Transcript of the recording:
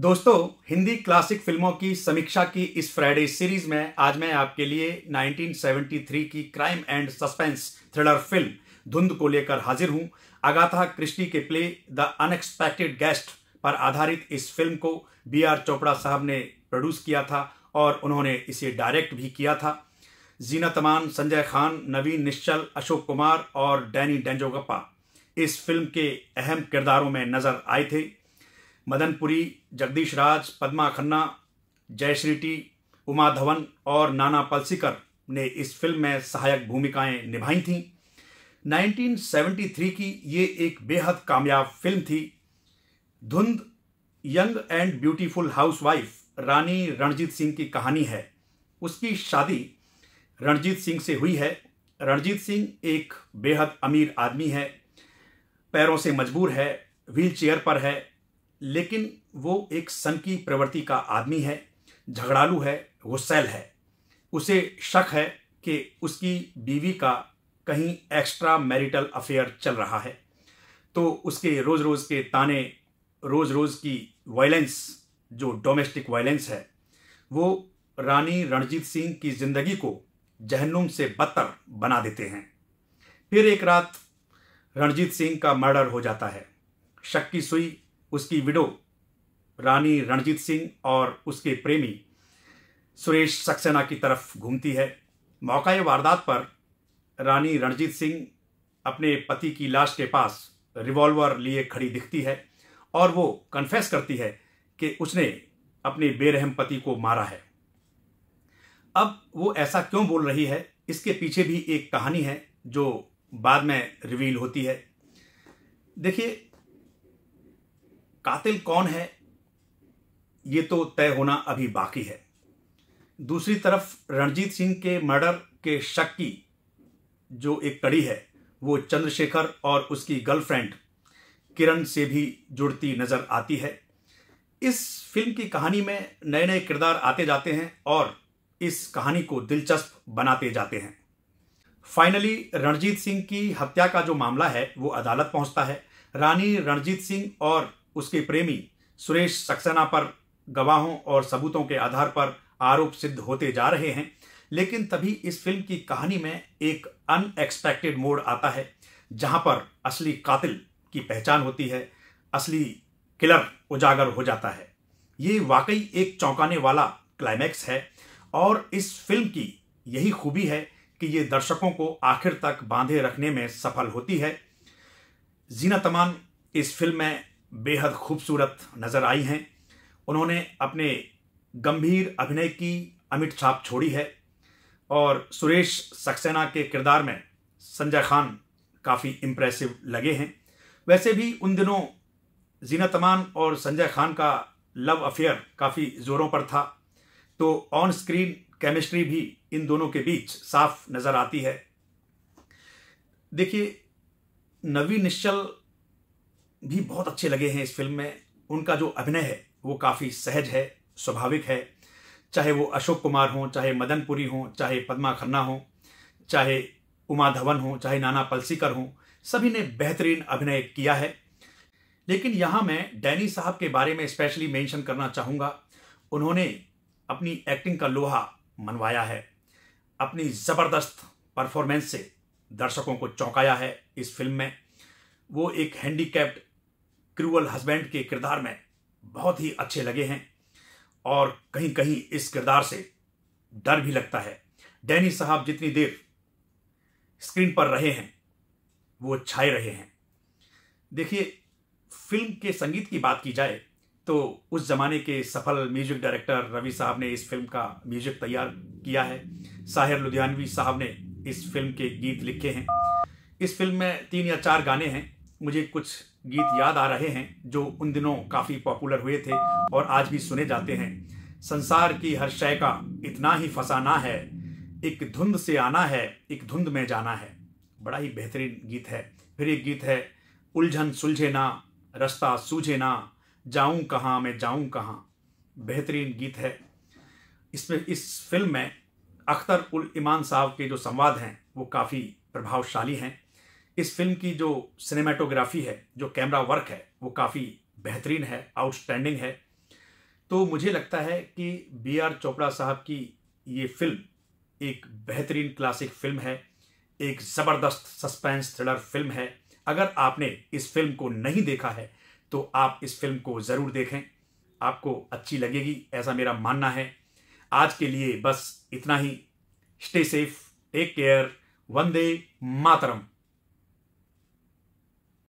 दोस्तों हिंदी क्लासिक फिल्मों की समीक्षा की इस फ्राइडे सीरीज में आज मैं आपके लिए 1973 की crime and suspense thriller film Dhundh को लेकर हाजिर हूं अगाथा क्रिस्टी के प्ले द अनएक्सपेक्टेड गेस्ट पर आधारित इस फिल्म को बी आर चोपड़ा साहब ने प्रोड्यूस किया था और उन्होंने इसे डायरेक्ट भी किया था जीना तमान संजय खान नवीन निश्चल अशोक कुमार और डैनी डेंजोगप्पा इस फिल्म के अहम किरदारों में नजर आए थे मदन पुरी जगदीश राज पद्मा खन्ना जयश्री टी उमा धवन और नाना पलसीकर ने इस फिल्म में सहायक भूमिकाएं निभाई थीं 1973 की ये एक बेहद कामयाब फिल्म थी Dhundh young and beautiful housewife Rani Ranjit Singh की कहानी है उसकी शादी रणजीत सिंह से हुई है रणजीत सिंह एक बेहद अमीर आदमी है पैरों से मजबूर है व्हील चेयर पर है लेकिन वो एक सन की प्रवृत्ति का आदमी है झगड़ालू है गुस्सैल है उसे शक है कि उसकी बीवी का कहीं एक्स्ट्रा मैरिटल अफेयर चल रहा है तो उसके रोज़ रोज़ के ताने रोज़ रोज़ की वायलेंस जो डोमेस्टिक वायलेंस है वो रानी रणजीत सिंह की ज़िंदगी को जहन्नुम से बदतर बना देते हैं फिर एक रात रणजीत सिंह का मर्डर हो जाता है शक की सुई उसकी विडो रानी रणजीत सिंह और उसके प्रेमी सुरेश सक्सेना की तरफ घूमती है मौका वारदात पर रानी रणजीत सिंह अपने पति की लाश के पास रिवॉल्वर लिए खड़ी दिखती है और वो कन्फेस करती है कि उसने अपने बेरहम पति को मारा है अब वो ऐसा क्यों बोल रही है इसके पीछे भी एक कहानी है जो बाद में रिवील होती है देखिए कातिल कौन है ये तो तय होना अभी बाकी है दूसरी तरफ रणजीत सिंह के मर्डर के शक की जो एक कड़ी है वो चंद्रशेखर और उसकी गर्लफ्रेंड किरण से भी जुड़ती नजर आती है इस फिल्म की कहानी में नए नए किरदार आते जाते हैं और इस कहानी को दिलचस्प बनाते जाते हैं फाइनली रणजीत सिंह की हत्या का जो मामला है वो अदालत पहुंचता है रानी रणजीत सिंह और उसके प्रेमी सुरेश सक्सेना पर गवाहों और सबूतों के आधार पर आरोप सिद्ध होते जा रहे हैं लेकिन तभी इस फिल्म की कहानी में एक अनएक्सपेक्टेड मोड़ आता है जहां पर असली कातिल की पहचान होती है असली किलर उजागर हो जाता है ये वाकई एक चौंकाने वाला क्लाइमैक्स है और इस फिल्म की यही खूबी है कि ये दर्शकों को आखिर तक बांधे रखने में सफल होती है जीना तमान इस फिल्म में बेहद खूबसूरत नज़र आई हैं उन्होंने अपने गंभीर अभिनय की अमिट छाप छोड़ी है और सुरेश सक्सेना के किरदार में संजय खान काफ़ी इम्प्रेसिव लगे हैं वैसे भी उन दिनों जीना तमान और संजय खान का लव अफेयर काफ़ी ज़ोरों पर था तो ऑन स्क्रीन केमिस्ट्री भी इन दोनों के बीच साफ नज़र आती है देखिए नवी निश्चल भी बहुत अच्छे लगे हैं इस फिल्म में उनका जो अभिनय है वो काफ़ी सहज है स्वाभाविक है चाहे वो अशोक कुमार हों चाहे मदनपुरी हों चाहे पद्मा खन्ना हों चाहे उमा धवन हों चाहे नाना पलसीकर हों सभी ने बेहतरीन अभिनय किया है लेकिन यहाँ मैं डैनी साहब के बारे में स्पेशली मेंशन करना चाहूँगा उन्होंने अपनी एक्टिंग का लोहा मनवाया है अपनी ज़बरदस्त परफॉर्मेंस से दर्शकों को चौंकाया है इस फिल्म में वो एक हैंडीकैप्ड क्रूअल हस्बैंड के किरदार में बहुत ही अच्छे लगे हैं और कहीं कहीं इस किरदार से डर भी लगता है डैनी साहब जितनी देर स्क्रीन पर रहे हैं वो छाए रहे हैं देखिए फिल्म के संगीत की बात की जाए तो उस ज़माने के सफल म्यूजिक डायरेक्टर रवि साहब ने इस फिल्म का म्यूजिक तैयार किया है साहिर लुधियानवी साहब ने इस फिल्म के गीत लिखे हैं इस फिल्म में तीन या चार गाने हैं मुझे कुछ गीत याद आ रहे हैं जो उन दिनों काफ़ी पॉपुलर हुए थे और आज भी सुने जाते हैं संसार की हर शय का इतना ही फसाना है एक धुंध से आना है एक धुंध में जाना है बड़ा ही बेहतरीन गीत है फिर एक गीत है उलझन सुलझे ना रास्ता सूझे ना जाऊं कहाँ मैं जाऊं कहाँ बेहतरीन गीत है इसमें इस फिल्म में अख्तर उल ईमान साहब के जो संवाद हैं वो काफ़ी प्रभावशाली हैं इस फिल्म की जो सिनेमाटोग्राफी है जो कैमरा वर्क है वो काफ़ी बेहतरीन है आउटस्टैंडिंग है तो मुझे लगता है कि बी आर चोपड़ा साहब की ये फिल्म एक बेहतरीन क्लासिक फिल्म है एक ज़बरदस्त सस्पेंस थ्रिलर फिल्म है अगर आपने इस फिल्म को नहीं देखा है तो आप इस फिल्म को ज़रूर देखें आपको अच्छी लगेगी ऐसा मेरा मानना है आज के लिए बस इतना ही stay safe take care Vande मातरम